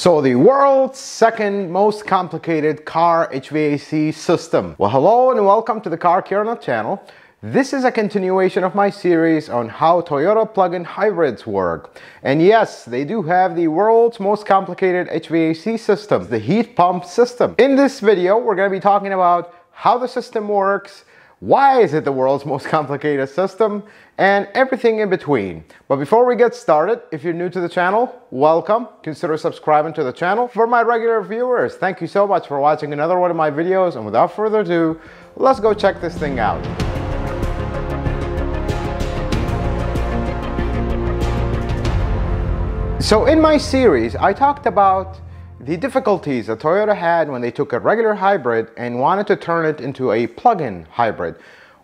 So the world's second most complicated car HVAC system. Well, hello and welcome to the Car Kernel channel. This is a continuation of my series on how Toyota plug-in hybrids work. And yes, they do have the world's most complicated HVAC system, the heat pump system. In this video, we're gonna be talking about how the system works, why is it the world's most complicated system, and everything in between. But before we get started, if you're new to the channel, welcome. Consider subscribing to the channel. For my regular viewers, thank you so much for watching another one of my videos, and without further ado, let's go check this thing out. So in my series, I talked about the difficulties that Toyota had when they took a regular hybrid and wanted to turn it into a plug-in hybrid.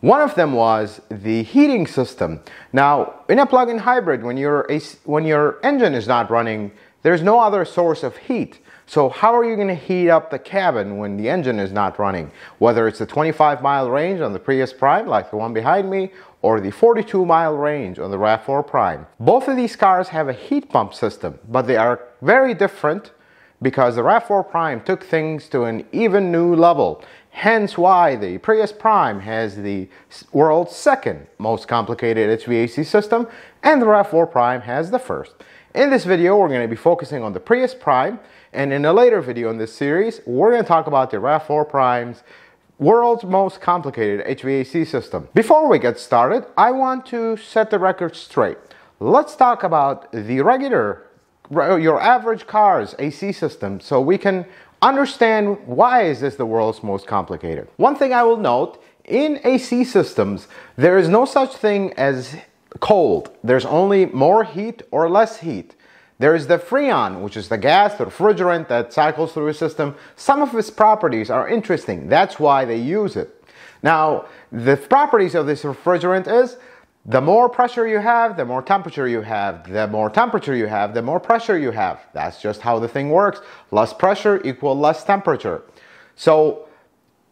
One of them was the heating system. Now, in a plug-in hybrid, when, you when your engine is not running, there's no other source of heat. So how are you going to heat up the cabin when the engine is not running? Whether it's the 25 mile range on the Prius Prime, like the one behind me, or the 42 mile range on the RAV4 Prime. Both of these cars have a heat pump system, but they are very different because the RAV4 Prime took things to an even new level, hence why the Prius Prime has the world's second most complicated HVAC system and the RAV4 Prime has the first. In this video, we're going to be focusing on the Prius Prime, and in a later video in this series, we're going to talk about the RAV4 Prime's world's most complicated HVAC system. Before we get started, I want to set the record straight. Let's talk about the regular your average car's AC system so we can understand why is this the world's most complicated. One thing I will note, in AC systems, there is no such thing as cold. There's only more heat or less heat. There is the Freon, which is the gas, the refrigerant that cycles through a system. Some of its properties are interesting. That's why they use it. Now, the properties of this refrigerant is the more pressure you have, the more temperature you have. The more temperature you have, the more pressure you have. That's just how the thing works. Less pressure equal less temperature. So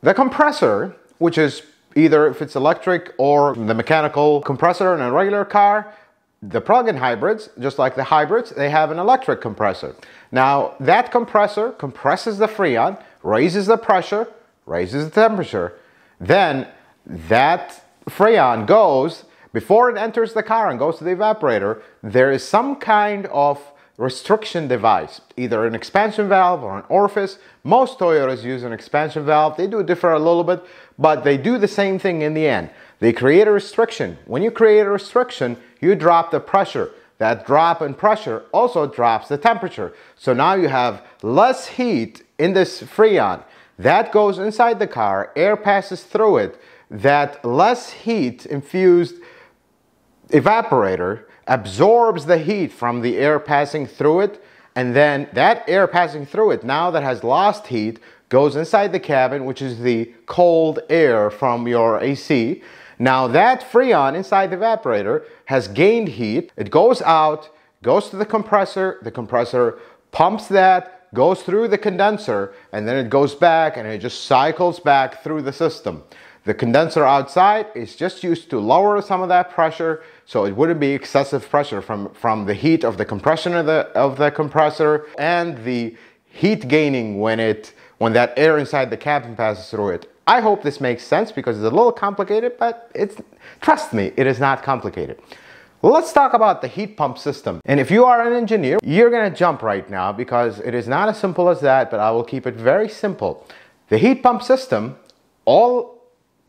the compressor, which is either if it's electric or the mechanical compressor in a regular car, the plug-in hybrids, just like the hybrids, they have an electric compressor. Now, that compressor compresses the Freon, raises the pressure, raises the temperature. Then that Freon goes before it enters the car and goes to the evaporator, there is some kind of restriction device, either an expansion valve or an orifice. Most Toyotas use an expansion valve. They do differ a little bit, but they do the same thing in the end. They create a restriction. When you create a restriction, you drop the pressure. That drop in pressure also drops the temperature. So now you have less heat in this Freon. That goes inside the car, air passes through it. That less heat infused evaporator absorbs the heat from the air passing through it and then that air passing through it now that has lost heat goes inside the cabin which is the cold air from your AC. Now that Freon inside the evaporator has gained heat. It goes out, goes to the compressor, the compressor pumps that, goes through the condenser and then it goes back and it just cycles back through the system. The condenser outside is just used to lower some of that pressure, so it wouldn't be excessive pressure from, from the heat of the compression of the, of the compressor and the heat gaining when, it, when that air inside the cabin passes through it. I hope this makes sense because it's a little complicated, but it's, trust me, it is not complicated. Let's talk about the heat pump system. And if you are an engineer, you're gonna jump right now because it is not as simple as that, but I will keep it very simple. The heat pump system, all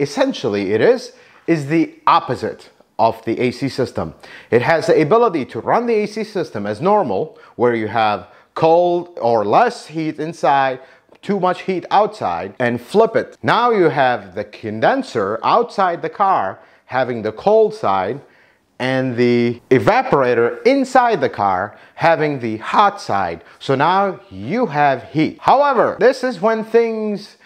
essentially it is, is the opposite of the AC system. It has the ability to run the AC system as normal, where you have cold or less heat inside, too much heat outside, and flip it. Now you have the condenser outside the car having the cold side, and the evaporator inside the car having the hot side. So now you have heat. However, this is when things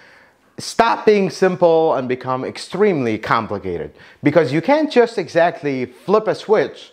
stop being simple and become extremely complicated because you can't just exactly flip a switch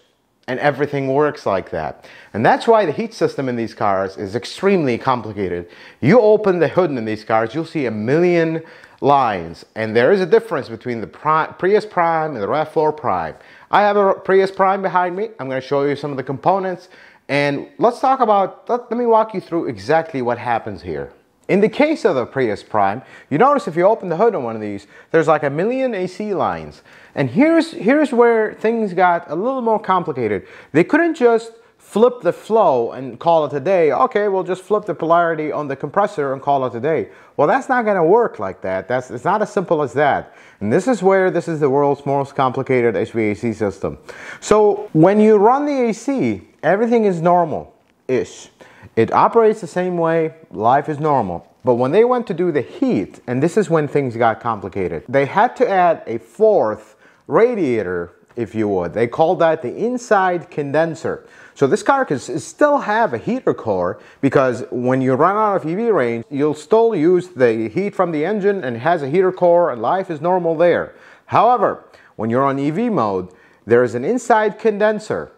and everything works like that. And that's why the heat system in these cars is extremely complicated. You open the hood in these cars, you'll see a million lines. And there is a difference between the Prius Prime and the RAV4 Prime. I have a Prius Prime behind me. I'm gonna show you some of the components. And let's talk about, let, let me walk you through exactly what happens here. In the case of the Prius Prime, you notice if you open the hood on one of these, there's like a million AC lines. And here's, here's where things got a little more complicated. They couldn't just flip the flow and call it a day. Okay, we'll just flip the polarity on the compressor and call it a day. Well, that's not gonna work like that. That's, it's not as simple as that. And this is where this is the world's most complicated HVAC system. So when you run the AC, everything is normal-ish. It operates the same way, life is normal. But when they went to do the heat, and this is when things got complicated, they had to add a fourth radiator, if you would. They called that the inside condenser. So this car can still have a heater core because when you run out of EV range, you'll still use the heat from the engine and has a heater core and life is normal there. However, when you're on EV mode, there is an inside condenser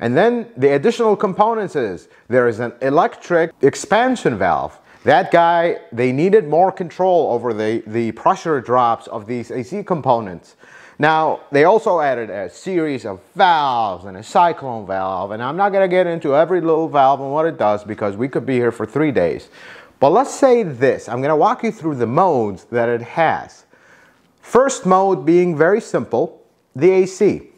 and then the additional components is there is an electric expansion valve. That guy, they needed more control over the, the pressure drops of these AC components. Now, they also added a series of valves and a cyclone valve, and I'm not gonna get into every little valve and what it does because we could be here for three days. But let's say this, I'm gonna walk you through the modes that it has. First mode being very simple, the AC.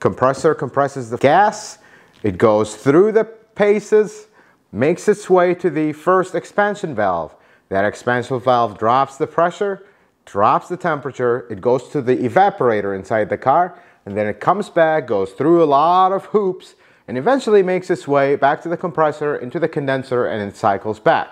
Compressor compresses the gas, it goes through the paces, makes its way to the first expansion valve. That expansion valve drops the pressure, drops the temperature, it goes to the evaporator inside the car, and then it comes back, goes through a lot of hoops, and eventually makes its way back to the compressor, into the condenser, and it cycles back.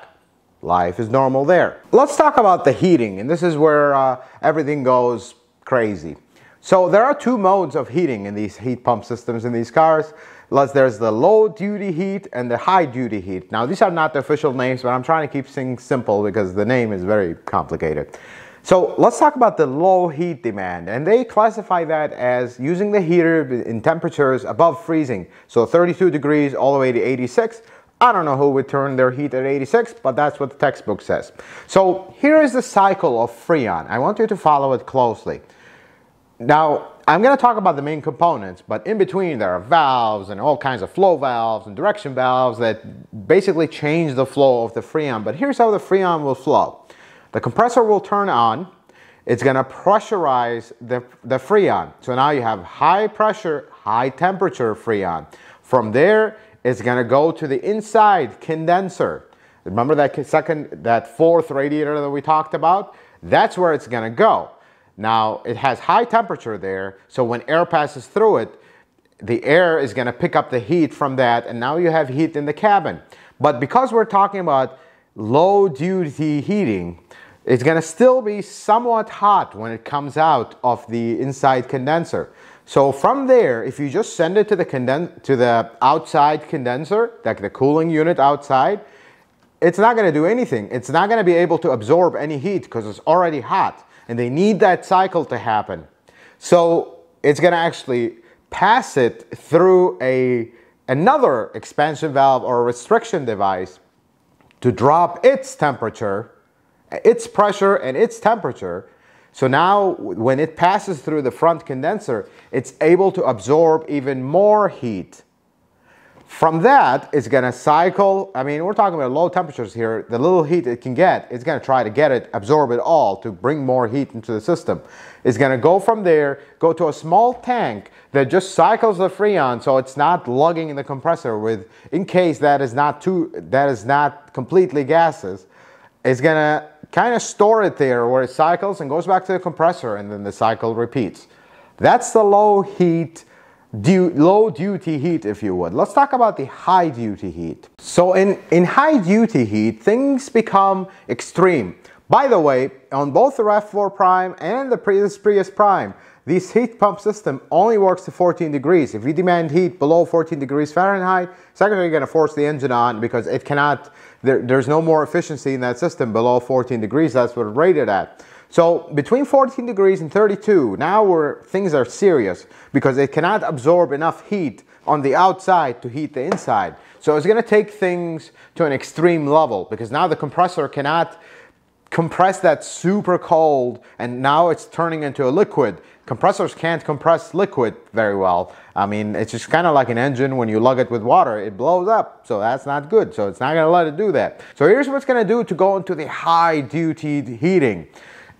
Life is normal there. Let's talk about the heating, and this is where uh, everything goes crazy. So there are two modes of heating in these heat pump systems in these cars. Plus, there's the low duty heat and the high duty heat. Now, these are not the official names, but I'm trying to keep things simple because the name is very complicated. So let's talk about the low heat demand and they classify that as using the heater in temperatures above freezing. So 32 degrees all the way to 86. I don't know who would turn their heat at 86, but that's what the textbook says. So here is the cycle of Freon. I want you to follow it closely. Now, I'm going to talk about the main components, but in between there are valves and all kinds of flow valves and direction valves that basically change the flow of the Freon. But here's how the Freon will flow. The compressor will turn on. It's going to pressurize the, the Freon. So now you have high pressure, high temperature Freon. From there, it's going to go to the inside condenser. Remember that second, that fourth radiator that we talked about? That's where it's going to go. Now it has high temperature there, so when air passes through it, the air is gonna pick up the heat from that and now you have heat in the cabin. But because we're talking about low duty heating, it's gonna still be somewhat hot when it comes out of the inside condenser. So from there, if you just send it to the, conden to the outside condenser, like the cooling unit outside, it's not gonna do anything. It's not gonna be able to absorb any heat because it's already hot and they need that cycle to happen. So it's gonna actually pass it through a another expansion valve or restriction device to drop its temperature, its pressure and its temperature. So now when it passes through the front condenser, it's able to absorb even more heat from that, it's gonna cycle. I mean, we're talking about low temperatures here. The little heat it can get, it's gonna try to get it, absorb it all to bring more heat into the system. It's gonna go from there, go to a small tank that just cycles the Freon so it's not lugging in the compressor with, in case that is not too, that is not completely gases. It's gonna kind of store it there where it cycles and goes back to the compressor and then the cycle repeats. That's the low heat du low duty heat, if you would. Let's talk about the high duty heat. So in, in high duty heat, things become extreme. By the way, on both the RAV4 Prime and the Prius, Prius Prime, this heat pump system only works to 14 degrees. If you demand heat below 14 degrees Fahrenheit, you're gonna force the engine on because it cannot, there, there's no more efficiency in that system below 14 degrees, that's what it's rated at. So between 14 degrees and 32, now where things are serious because it cannot absorb enough heat on the outside to heat the inside. So it's gonna take things to an extreme level because now the compressor cannot compress that super cold and now it's turning into a liquid. Compressors can't compress liquid very well. I mean, it's just kind of like an engine when you lug it with water, it blows up. So that's not good. So it's not gonna let it do that. So here's what's gonna do to go into the high duty heating.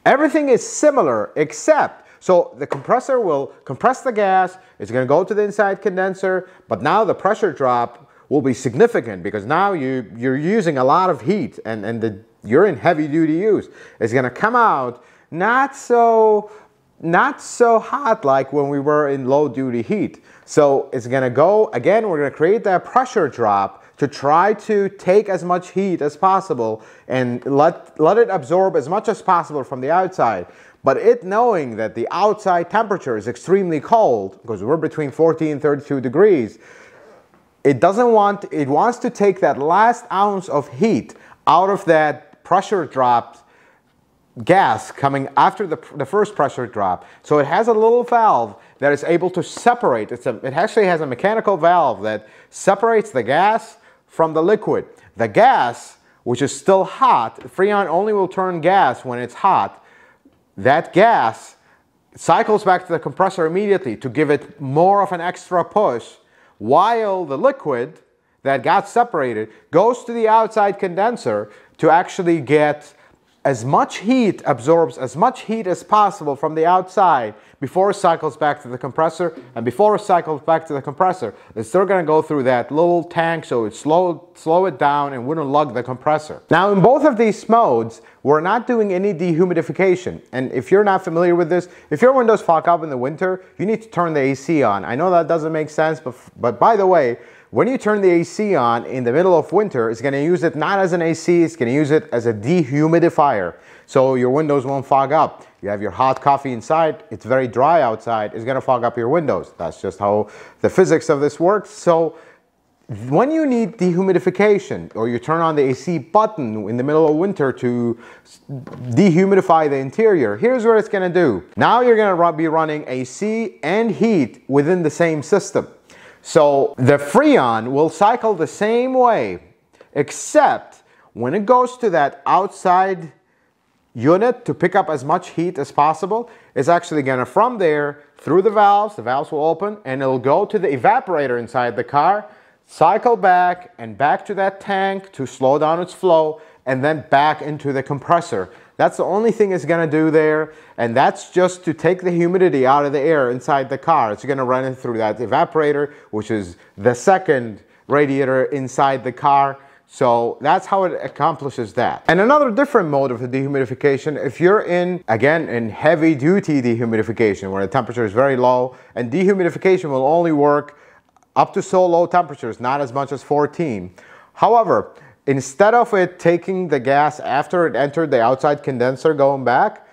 Everything is similar except, so the compressor will compress the gas, it's gonna go to the inside condenser, but now the pressure drop will be significant because now you, you're using a lot of heat and, and the, you're in heavy duty use. It's gonna come out not so, not so hot like when we were in low duty heat. So it's gonna go, again, we're gonna create that pressure drop to try to take as much heat as possible and let, let it absorb as much as possible from the outside. But it knowing that the outside temperature is extremely cold, because we're between 14 and 32 degrees, it doesn't want, it wants to take that last ounce of heat out of that pressure dropped gas coming after the, the first pressure drop. So it has a little valve that is able to separate. It's a, it actually has a mechanical valve that separates the gas from the liquid. The gas, which is still hot, Freon only will turn gas when it's hot. That gas cycles back to the compressor immediately to give it more of an extra push, while the liquid that got separated goes to the outside condenser to actually get as much heat, absorbs as much heat as possible from the outside before it cycles back to the compressor and before it cycles back to the compressor. It's still gonna go through that little tank so it slow, slow it down and wouldn't lug the compressor. Now in both of these modes, we're not doing any dehumidification. And if you're not familiar with this, if your windows fog up in the winter, you need to turn the AC on. I know that doesn't make sense, but, but by the way, when you turn the AC on in the middle of winter, it's gonna use it not as an AC, it's gonna use it as a dehumidifier. So your windows won't fog up. You have your hot coffee inside, it's very dry outside, it's gonna fog up your windows. That's just how the physics of this works. So when you need dehumidification or you turn on the AC button in the middle of winter to dehumidify the interior, here's what it's gonna do. Now you're gonna be running AC and heat within the same system. So the Freon will cycle the same way, except when it goes to that outside unit to pick up as much heat as possible, it's actually gonna, from there, through the valves, the valves will open, and it'll go to the evaporator inside the car, cycle back and back to that tank to slow down its flow, and then back into the compressor that's the only thing it's gonna do there, and that's just to take the humidity out of the air inside the car. It's gonna run it through that evaporator, which is the second radiator inside the car. So that's how it accomplishes that. And another different mode of dehumidification, if you're in, again, in heavy duty dehumidification where the temperature is very low and dehumidification will only work up to so low temperatures, not as much as 14. However, Instead of it taking the gas after it entered the outside condenser going back,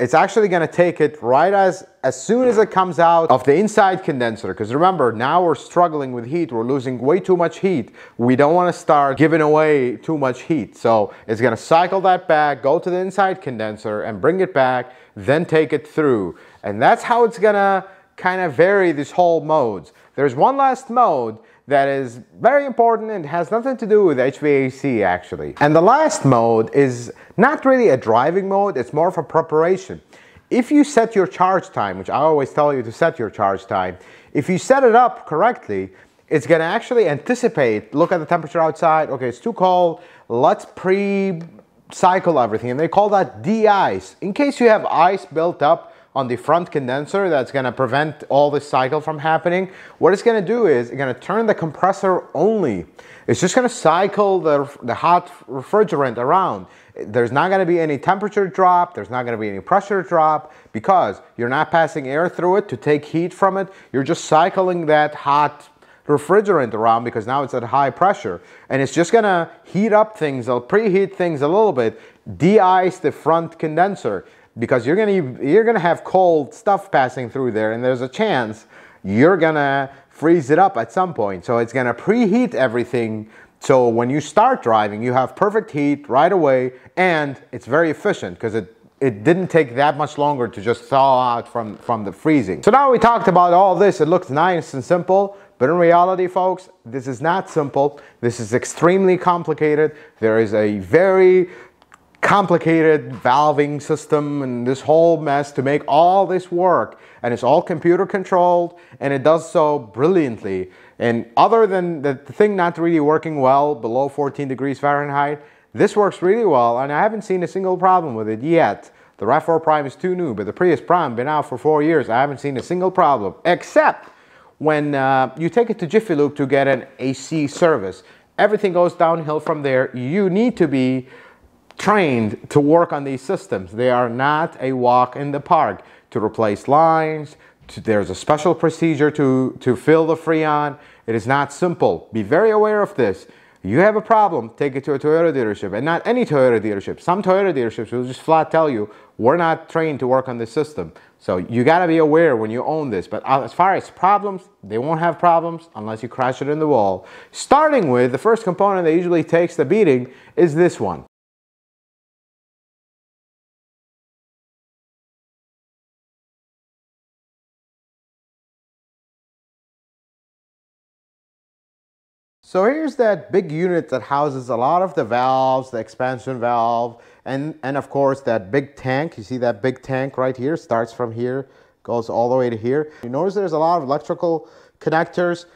it's actually gonna take it right as, as soon as it comes out of the inside condenser. Because remember, now we're struggling with heat. We're losing way too much heat. We don't wanna start giving away too much heat. So it's gonna cycle that back, go to the inside condenser and bring it back, then take it through. And that's how it's gonna kind of vary these whole modes. There's one last mode that is very important and has nothing to do with HVAC actually. And the last mode is not really a driving mode, it's more of a preparation. If you set your charge time, which I always tell you to set your charge time, if you set it up correctly, it's gonna actually anticipate, look at the temperature outside, okay, it's too cold, let's pre-cycle everything. And they call that de-ice. In case you have ice built up, on the front condenser that's gonna prevent all this cycle from happening. What it's gonna do is it's gonna turn the compressor only. It's just gonna cycle the, the hot refrigerant around. There's not gonna be any temperature drop, there's not gonna be any pressure drop because you're not passing air through it to take heat from it. You're just cycling that hot refrigerant around because now it's at high pressure and it's just gonna heat up things, it'll uh, preheat things a little bit, de-ice the front condenser because you're gonna you're gonna have cold stuff passing through there, and there's a chance you're gonna freeze it up at some point. So it's gonna preheat everything. So when you start driving, you have perfect heat right away, and it's very efficient because it it didn't take that much longer to just thaw out from, from the freezing. So now we talked about all this. It looks nice and simple, but in reality, folks, this is not simple. This is extremely complicated. There is a very complicated valving system and this whole mess to make all this work. And it's all computer controlled and it does so brilliantly. And other than the thing not really working well below 14 degrees Fahrenheit, this works really well and I haven't seen a single problem with it yet. The RAV4 Prime is too new, but the Prius Prime been out for four years. I haven't seen a single problem, except when uh, you take it to Jiffy Lube to get an AC service. Everything goes downhill from there. You need to be trained to work on these systems. They are not a walk in the park to replace lines. To, there's a special procedure to, to fill the freon. It is not simple. Be very aware of this. You have a problem, take it to a Toyota dealership and not any Toyota dealership. Some Toyota dealerships will just flat tell you, we're not trained to work on this system. So you gotta be aware when you own this. But uh, as far as problems, they won't have problems unless you crash it in the wall. Starting with the first component that usually takes the beating is this one. So here's that big unit that houses a lot of the valves, the expansion valve, and, and of course that big tank. You see that big tank right here starts from here, goes all the way to here. You notice there's a lot of electrical connectors.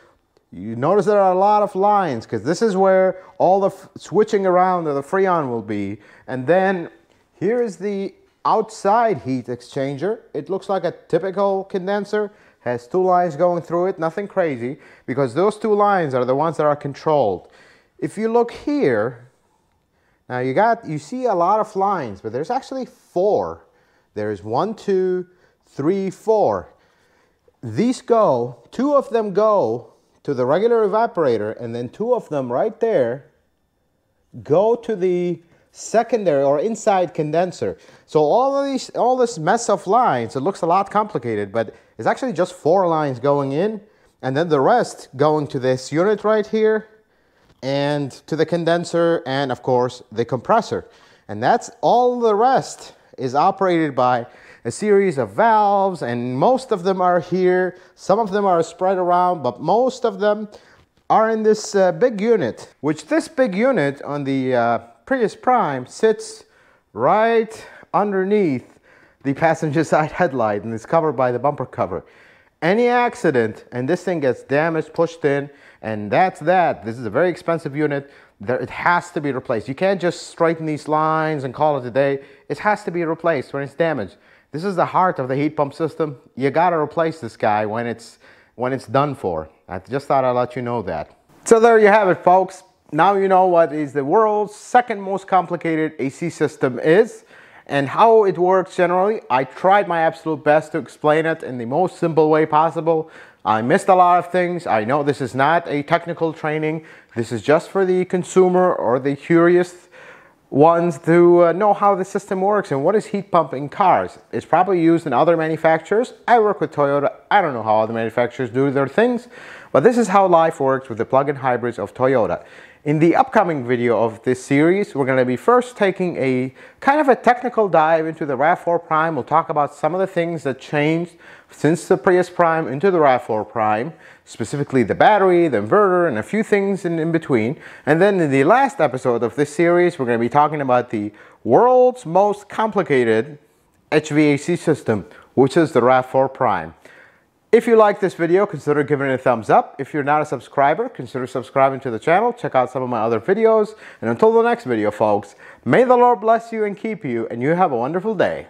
You notice there are a lot of lines because this is where all the switching around of the Freon will be. And then here is the outside heat exchanger. It looks like a typical condenser has two lines going through it, nothing crazy, because those two lines are the ones that are controlled. If you look here, now you got, you see a lot of lines, but there's actually four. There's one, two, three, four. These go, two of them go to the regular evaporator, and then two of them right there go to the secondary or inside condenser. So all of these, all this mess of lines, it looks a lot complicated, but it's actually just four lines going in and then the rest going to this unit right here and to the condenser and of course the compressor. And that's all the rest is operated by a series of valves and most of them are here. Some of them are spread around, but most of them are in this uh, big unit, which this big unit on the uh, Prius Prime sits right underneath the passenger side headlight and is covered by the bumper cover. Any accident and this thing gets damaged, pushed in, and that's that. This is a very expensive unit. There, it has to be replaced. You can't just straighten these lines and call it a day. It has to be replaced when it's damaged. This is the heart of the heat pump system. You gotta replace this guy when it's, when it's done for. I just thought I'd let you know that. So there you have it, folks. Now you know what is the world's second most complicated AC system is and how it works generally. I tried my absolute best to explain it in the most simple way possible. I missed a lot of things. I know this is not a technical training. This is just for the consumer or the curious ones to uh, know how the system works and what is heat pump in cars. It's probably used in other manufacturers. I work with Toyota. I don't know how other manufacturers do their things, but this is how life works with the plug-in hybrids of Toyota. In the upcoming video of this series, we're going to be first taking a kind of a technical dive into the RAV4 Prime. We'll talk about some of the things that changed since the Prius Prime into the RAV4 Prime, specifically the battery, the inverter, and a few things in, in between. And then in the last episode of this series, we're going to be talking about the world's most complicated HVAC system, which is the RAV4 Prime. If you like this video, consider giving it a thumbs up. If you're not a subscriber, consider subscribing to the channel. Check out some of my other videos. And until the next video, folks, may the Lord bless you and keep you, and you have a wonderful day.